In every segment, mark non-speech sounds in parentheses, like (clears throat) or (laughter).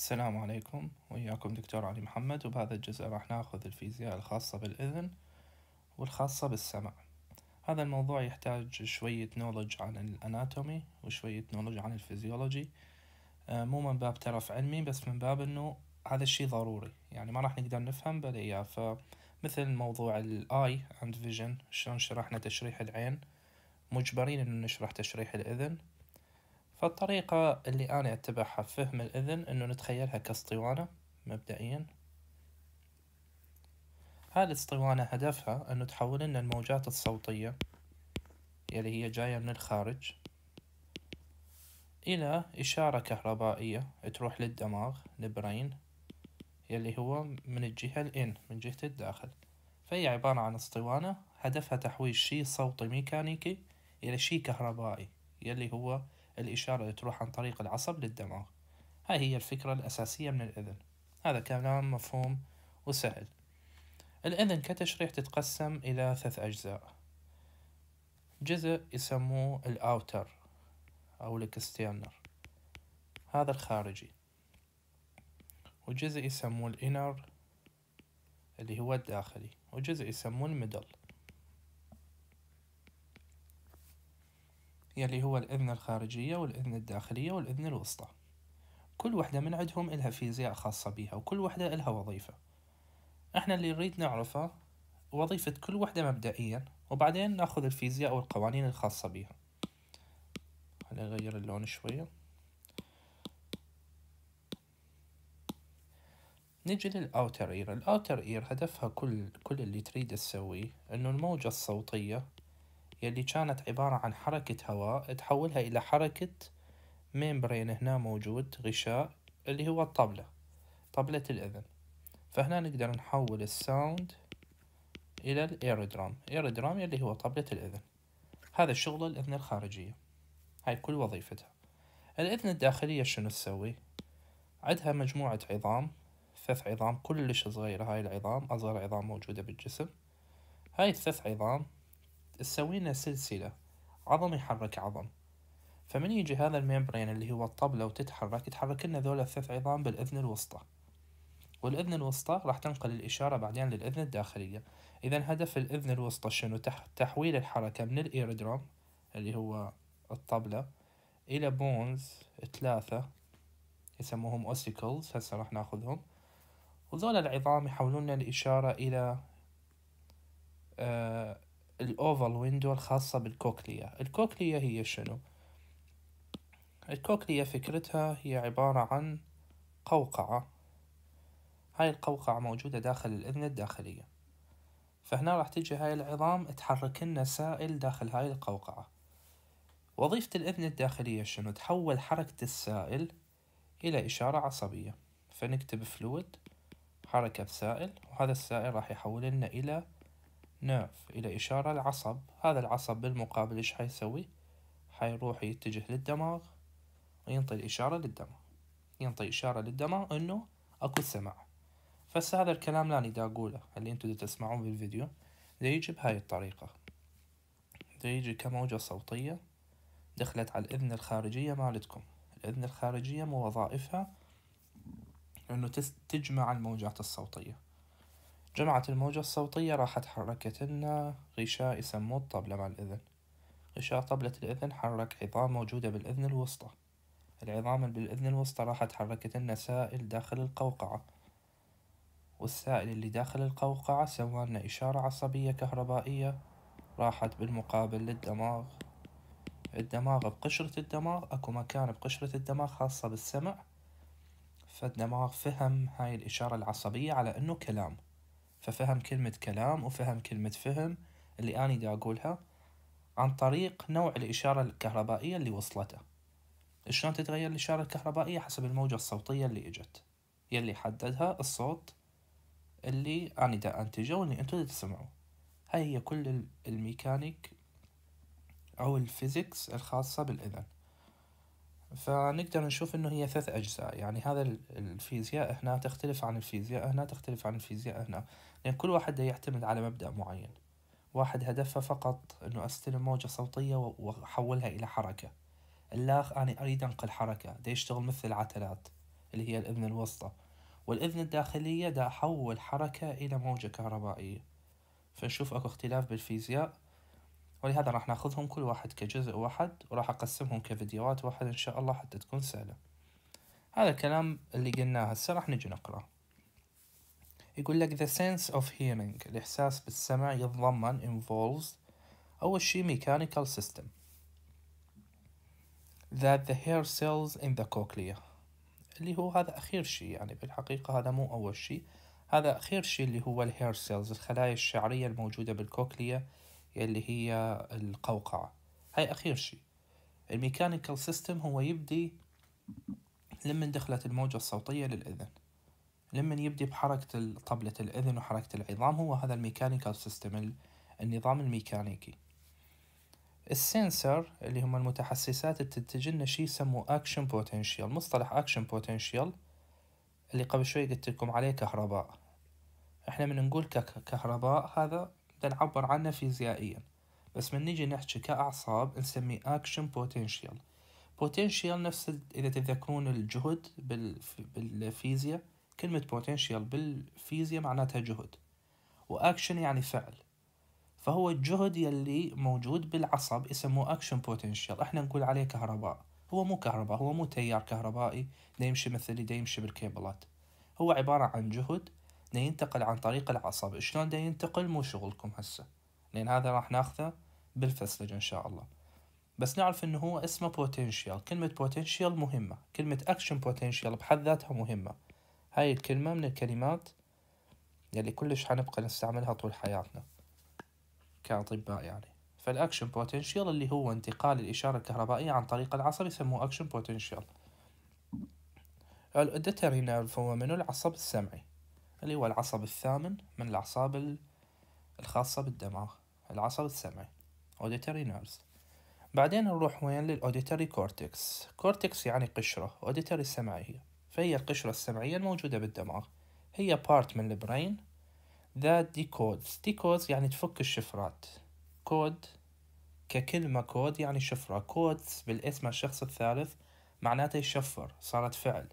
السلام عليكم وياكم دكتور علي محمد وبهذا الجزء راح ناخذ الفيزياء الخاصة بالأذن والخاصة بالسمع هذا الموضوع يحتاج شوية نولج عن الأناتومي وشوية نولج عن الفيزيولوجي آه، مو من باب ترف علمي بس من باب أنه هذا الشي ضروري يعني ما راح نقدر نفهم بلا إياه فمثل موضوع الآي أند فيجن شلون شرحنا تشريح العين مجبرين أنه نشرح تشريح الأذن فالطريقة اللي أنا أتبعها في فهم الأذن إنه نتخيلها كاسطوانة مبدئيا هذه الاسطوانة هدفها إنه تحول لنا الموجات الصوتية اللي هي جاية من الخارج إلى إشارة كهربائية تروح للدماغ البرين يلي هو من الجهة الإن من جهة الداخل فهي عبارة عن اسطوانة هدفها تحويل شي صوتي ميكانيكي إلى شي كهربائي يلي هو الإشارة اللي تروح عن طريق العصب للدماغ هاي هي الفكرة الأساسية من الأذن هذا كلام مفهوم وسهل الأذن كتشريح تتقسم إلى ثلاث أجزاء جزء يسموه الأوتر أو الكستيرنر هذا الخارجي وجزء يسموه الإنر اللي هو الداخلي وجزء يسموه الميدل يلي هو الأذن الخارجية والأذن الداخلية والأذن الوسطى كل وحدة من عندهم إلها فيزياء خاصة بيها وكل وحدة إلها وظيفة إحنا اللي نريد نعرفه وظيفة كل وحدة مبدئيا وبعدين ناخذ الفيزياء والقوانين الخاصة بيها خلينا نغير اللون شوية نجي للأوتر إير الأوتر إير هدفها كل كل اللي تريد تسويه إنه الموجة الصوتية يلي كانت عبارة عن حركة هواء تحولها إلى حركة ميمبرين هنا موجود غشاء اللي هو الطبلة طبلة الأذن فهنا نقدر نحول الساوند إلى الإيردرام إيردرام يلي هو طبلة الأذن هذا شغل الأذن الخارجية هاي كل وظيفتها الأذن الداخلية شنو تسوي عدها مجموعة عظام ثلاث عظام كلش صغيرة هاي العظام أصغر عظام موجودة بالجسم هاي الثلاث عظام سوينا سلسلة عظم يحرك عظم فمن يجي هذا الميمبرين اللي هو الطبلة وتتحرك يتحرك لنا ذولا الثلاث عظام بالأذن الوسطى والأذن الوسطى راح تنقل الإشارة بعدين للأذن الداخلية إذا هدف الأذن الوسطى شنو تحويل الحركة من الإيردروم اللي هو الطبلة إلى بونز ثلاثة يسموهم أوسيكلز هسا راح ناخذهم وذولا العظام يحولون الإشارة إلى آه، الأوفال ويندو الخاصة بالكوكليا الكوكليا هي شنو؟ الكوكليا فكرتها هي عبارة عن قوقعة هاي القوقعة موجودة داخل الأذن الداخلية فهنا راح تجي هاي العظام تحرك لنا سائل داخل هاي القوقعة وظيفة الأذن الداخلية شنو؟ تحول حركة السائل إلى إشارة عصبية فنكتب فلويد حركة سائل وهذا السائل راح يحول لنا إلى نيرف إلى إشارة العصب هذا العصب بالمقابل إيش حيسوي حيروح يتجه للدماغ وينطي الإشارة للدماغ ينطي إشارة للدماغ إنه أكو سمع فس هذا الكلام لا دا أقوله اللي أنتوا دا تسمعون بالفيديو دا يجي بهاي الطريقة دا يجي كموجة صوتية دخلت على الإذن الخارجية مالتكم الإذن الخارجية مو وظائفها إنه تجمع الموجات الصوتية جمعت الموجة الصوتية راحت حركت لنا غشاء يسموه الطبلة مع الأذن غشاء طبلة الأذن حرك عظام موجودة بالأذن الوسطى العظام اللي بالأذن الوسطى راحت حركت لنا سائل داخل القوقعة والسائل اللي داخل القوقعة سوالنا إشارة عصبية كهربائية راحت بالمقابل للدماغ الدماغ بقشرة الدماغ أكو مكان بقشرة الدماغ خاصة بالسمع فالدماغ فهم هاي الإشارة العصبية على أنه كلام ففهم كلمة كلام وفهم كلمة فهم اللي أنا دا أقولها عن طريق نوع الإشارة الكهربائية اللي وصلته شلون تتغير الإشارة الكهربائية حسب الموجة الصوتية اللي إجت يلي حددها الصوت اللي أنا دا أنتجه واللي أنتو دا تسمعوه هاي هي كل الميكانيك أو الفيزيكس الخاصة بالإذن فنقدر نشوف انه هي ثلاث اجزاء يعني هذا الفيزياء هنا تختلف عن الفيزياء هنا تختلف عن الفيزياء هنا لان كل واحد يعتمد على مبدأ معين واحد هدفه فقط انه استلم موجة صوتية واحولها الى حركة الاخ انا اريد انقل حركة دا يشتغل مثل العتلات اللي هي الاذن الوسطى والاذن الداخلية دا احول حركة الى موجة كهربائية فنشوف اكو اختلاف بالفيزياء ولهذا راح ناخذهم كل واحد كجزء واحد وراح اقسمهم كفيديوهات واحد ان شاء الله حتى تكون سهلة هذا الكلام اللي قلناه هسه راح نجي نقرأه يقول لك the sense of hearing الإحساس بالسمع يتضمن involves أول شي mechanical system that the hair cells in the cochlea اللي هو هذا أخير شي يعني بالحقيقة هذا مو أول شي هذا أخير شي اللي هو الهير سيلز الخلايا الشعرية الموجودة بالكوكليا يلي هي القوقعة هاي أخير شي الميكانيكال سيستم هو يبدي لمن دخلت الموجة الصوتية للأذن لمن يبدي بحركة طبلة الأذن وحركة العظام هو هذا الميكانيكال سيستم النظام الميكانيكي السنسر اللي هم المتحسسات تنتجلنا لنا شيء يسموه اكشن بوتنشال مصطلح اكشن بوتنشال اللي قبل شوي قلت لكم عليه كهرباء احنا من نقول كهرباء هذا تنعبر عنه فيزيائيا بس من نيجي نحكي كأعصاب نسميه أكشن بوتنشيال بوتنشيال نفس إذا تتذكرون الجهد بالفيزياء كلمة بوتنشيال بالفيزياء معناتها جهد وأكشن يعني فعل فهو الجهد يلي موجود بالعصب يسموه أكشن بوتنشيال احنا نقول عليه كهرباء هو مو كهرباء هو مو تيار كهربائي دا يمشي مثل دا يمشي بالكيبلات هو عبارة عن جهد انه ينتقل عن طريق العصب شلون ده ينتقل مو شغلكم هسه لان هذا راح ناخذه بالفسلج ان شاء الله بس نعرف انه هو اسمه بوتنشيال كلمة بوتنشيال مهمة كلمة اكشن بوتنشيال بحد ذاتها مهمة هاي الكلمة من الكلمات يلي كلش حنبقى نستعملها طول حياتنا كأطباء يعني فالأكشن بوتنشيال اللي هو انتقال الإشارة الكهربائية عن طريق العصب يسموه أكشن بوتنشيال الأوديتري نيرف هو منو العصب السمعي اللي هو العصب الثامن من الأعصاب الخاصة بالدماغ العصب السمعي auditory nerves بعدين نروح وين للأوديتوري كورتكس كورتكس يعني قشرة auditory سمعية فهي القشرة السمعية الموجودة بالدماغ هي part من البرين that decodes decodes يعني تفك الشفرات كود ككلمة كود يعني شفرة كودز بالاسم الشخص الثالث معناته يشفر صارت فعل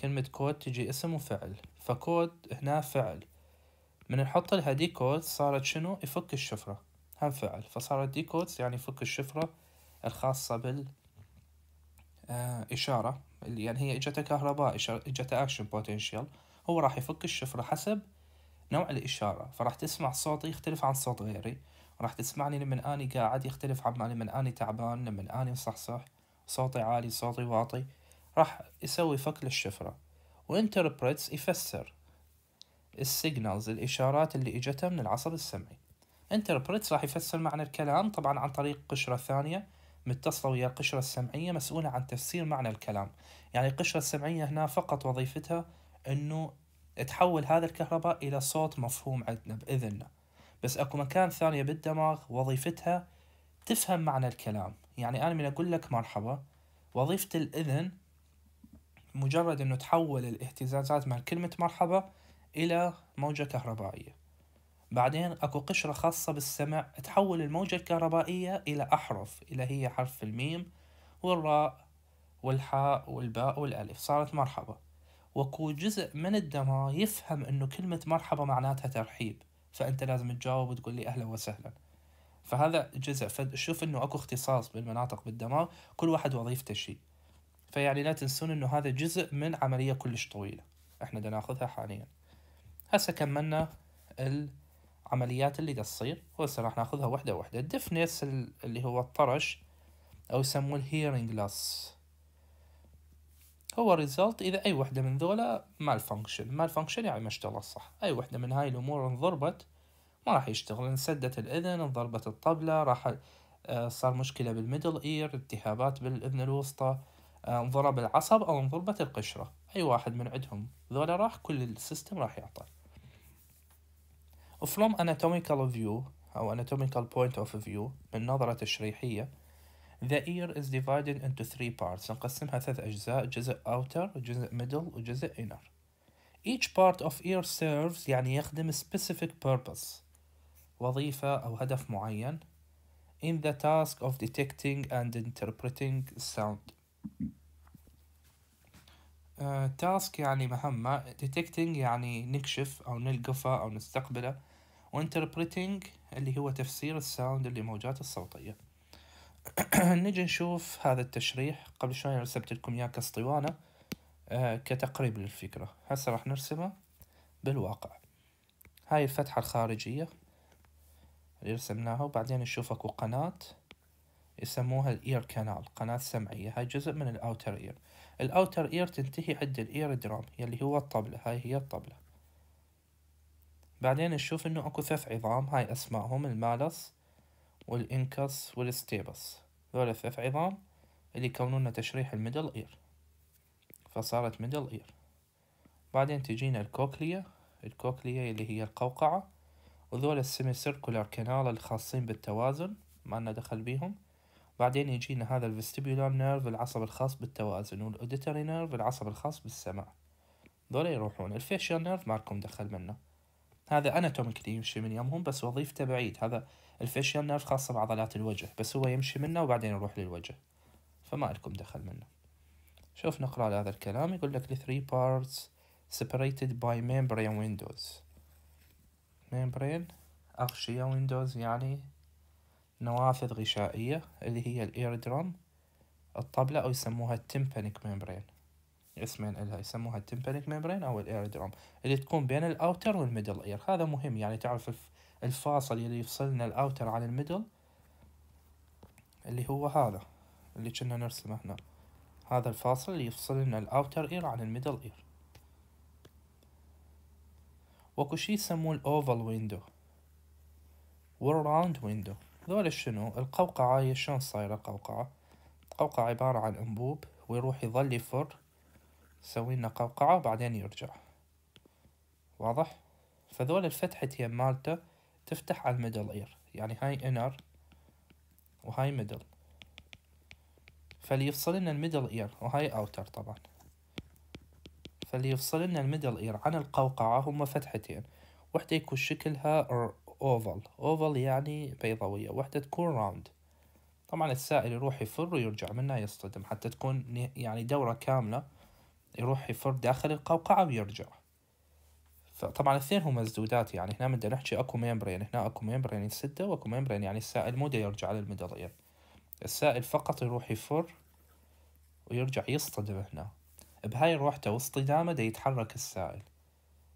كلمة كود تجي اسم وفعل فكود هنا فعل من نحط لها دي كود صارت شنو يفك الشفرة هم فعل فصارت دي كود يعني يفك الشفرة الخاصة بال آه، إشارة اللي يعني هي إجتها كهرباء إشارة إجتها أكشن بوتنشال هو راح يفك الشفرة حسب نوع الإشارة فراح تسمع صوتي يختلف عن صوت غيري راح تسمعني لمن أني قاعد يختلف عن لمن أني تعبان لمن أني صح صوتي عالي صوتي واطي راح يسوي فك للشفرة وانتربريتس يفسر السيجنالز الإشارات اللي إجتها من العصب السمعي انتربريتس راح يفسر معنى الكلام طبعا عن طريق قشرة ثانية متصلة ويا القشرة السمعية مسؤولة عن تفسير معنى الكلام يعني القشرة السمعية هنا فقط وظيفتها أنه تحول هذا الكهرباء إلى صوت مفهوم عندنا بإذننا بس أكو مكان ثانية بالدماغ وظيفتها تفهم معنى الكلام يعني أنا من أقول لك مرحبا وظيفة الإذن مجرد انه تحول الاهتزازات مع كلمة مرحبا الى موجة كهربائية بعدين اكو قشرة خاصة بالسمع تحول الموجة الكهربائية الى احرف الى هي حرف الميم والراء والحاء والباء والالف صارت مرحبا واكو جزء من الدماغ يفهم انه كلمة مرحبا معناتها ترحيب فانت لازم تجاوب وتقول لي اهلا وسهلا فهذا جزء فشوف انه اكو اختصاص بالمناطق بالدماغ كل واحد وظيفته شيء فيعني لا تنسون انه هذا جزء من عملية كلش طويلة احنا دا ناخذها حاليا هسه كملنا العمليات اللي دا تصير وهسه راح ناخذها وحدة وحدة الدفنس اللي هو الطرش او يسموه الهيرنج لاس هو ريزلت اذا اي وحده من ذولا مال فانكشن مال فانكشن يعني ما اشتغل صح اي وحده من هاي الامور انضربت ما راح يشتغل انسدت الاذن انضربت الطبله راح آه، صار مشكله بالميدل اير التهابات بالاذن الوسطى انضرب العصب او انضربت القشرة اي واحد من عندهم ذولا راح كل السيستم راح يعطل from anatomical view أو anatomical point of view من نظرة تشريحية the ear is divided into three parts نقسمها ثلاث أجزاء جزء outer جزء middle وجزء inner each part of ear serves يعني يخدم specific purpose وظيفة أو هدف معين in the task of detecting and interpreting sound تاسك آه، يعني مهمة detecting يعني نكشف أو نلقفه أو نستقبله وانتربريتنج اللي هو تفسير الساوند للموجات الصوتية (clears throat) نجي نشوف هذا التشريح قبل شوي رسمت لكم إياه كاسطوانة آه، كتقريب للفكرة هسه راح نرسمه بالواقع هاي الفتحة الخارجية اللي رسمناها وبعدين نشوف اكو قناة يسموها الاير كانال قناة سمعية هاي جزء من الاوتر اير الاوتر اير تنتهي عند الاير درام يلي هو الطبلة هاي هي الطبلة بعدين نشوف انه اكو ثلاث عظام هاي اسمائهم المالس والانكس والستيبس ذول ثلاث عظام اللي يكونون تشريح الميدل اير فصارت ميدل اير بعدين تجينا الكوكليا الكوكليا اللي هي القوقعة وذول السيمي سيركولار كنال الخاصين بالتوازن ما لنا دخل بيهم بعدين يجينا هذا الفيستيبولار نيرف العصب الخاص بالتوازن والأوديتري نيرف العصب الخاص بالسمع ذولا يروحون الفيشيال نيرف ما لكم دخل منه هذا اناتوميكلي يمشي من يمهم بس وظيفته بعيد هذا الفيشيال نيرف خاصه بعضلات الوجه بس هو يمشي منه وبعدين يروح للوجه فما لكم دخل منه شوف نقرا هذا الكلام يقول لك the three parts separated by membrane windows membrane اغشيه windows يعني نوافذ غشائية اللي هي الإير درام الطبلة أو يسموها التمبانيك ميمبرين اسمين إلها يسموها التمبانيك ميمبرين أو الإير درام اللي تكون بين الأوتر والميدل إير هذا مهم يعني تعرف الفاصل اللي يفصلنا الأوتر عن الميدل اللي هو هذا اللي كنا نرسمه هنا هذا الفاصل اللي يفصل لنا الأوتر إير عن الميدل إير واكو شي يسموه الأوفال ويندو والراوند ويندو هذول شنو القوقعة شلون صايرة القوقعة القوقعة عبارة عن أنبوب ويروح يظل يفر يسوي لنا قوقعة وبعدين يرجع واضح فذول الفتحة هي مالته تفتح على الميدل اير يعني هاي انر وهاي ميدل فاللي يفصل لنا الميدل اير وهاي اوتر طبعا فاللي يفصل لنا الميدل اير عن القوقعة هما فتحتين وحدة يكون شكلها أوفل أوفل يعني بيضاوية وحدة تكون راوند طبعا السائل يروح يفر ويرجع منها يصطدم حتى تكون يعني دورة كاملة يروح يفر داخل القوقعة ويرجع فطبعا الاثنين هم مسدودات يعني هنا بدنا نحكي اكو ميمبرين هنا اكو ميمبرين يسده واكو ميمبرين يعني السائل مو يرجع اير السائل فقط يروح يفر ويرجع يصطدم هنا بهاي روحته واصطدامه دا يتحرك السائل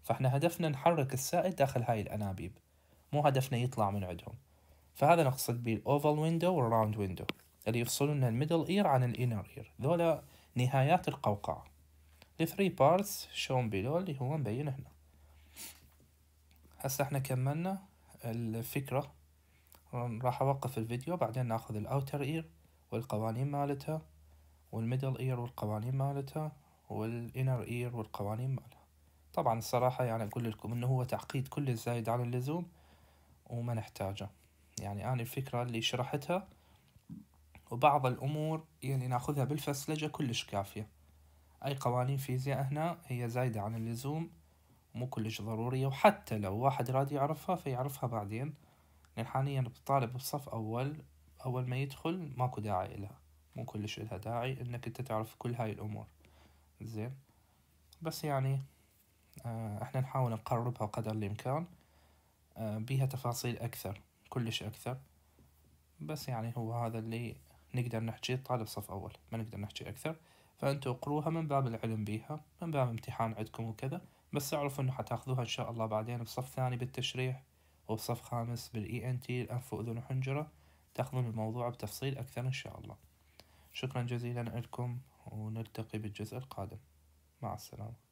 فاحنا هدفنا نحرك السائل داخل هاي الأنابيب مو هدفنا يطلع من عندهم فهذا نقصد بيه الاوفال ويندو والراوند ويندو اللي يفصلون الميدل اير عن الانر اير ذولا نهايات القوقعة الثري بارتس شون بيلو اللي هو مبين هنا هسا احنا كملنا الفكرة راح اوقف الفيديو بعدين ناخذ الاوتر اير والقوانين مالتها والميدل اير والقوانين مالتها والانر اير والقوانين مالها طبعا الصراحة يعني اقول لكم انه هو تعقيد كل الزايد عن اللزوم وما نحتاجه يعني أنا الفكرة اللي شرحتها وبعض الأمور يعني ناخذها بالفسلجة كلش كافية أي قوانين فيزياء هنا هي زايدة عن اللزوم مو كلش ضرورية وحتى لو واحد راد يعرفها فيعرفها بعدين لأن يعني حاليا الطالب بصف أول أول ما يدخل ماكو داعي إلها مو كلش إلها داعي إنك أنت تعرف كل هاي الأمور زين بس يعني آه احنا نحاول نقربها قدر الإمكان آه، بيها تفاصيل أكثر كلش أكثر بس يعني هو هذا اللي نقدر نحكي طالب صف أول ما نقدر نحكي أكثر فأنتوا اقروها من باب العلم بيها من باب امتحان عندكم وكذا بس اعرفوا انه حتاخذوها ان شاء الله بعدين بصف ثاني بالتشريح وبصف خامس بالاي ان تي الانف واذن وحنجره تاخذون الموضوع بتفصيل اكثر ان شاء الله شكرا جزيلا لكم ونلتقي بالجزء القادم مع السلامه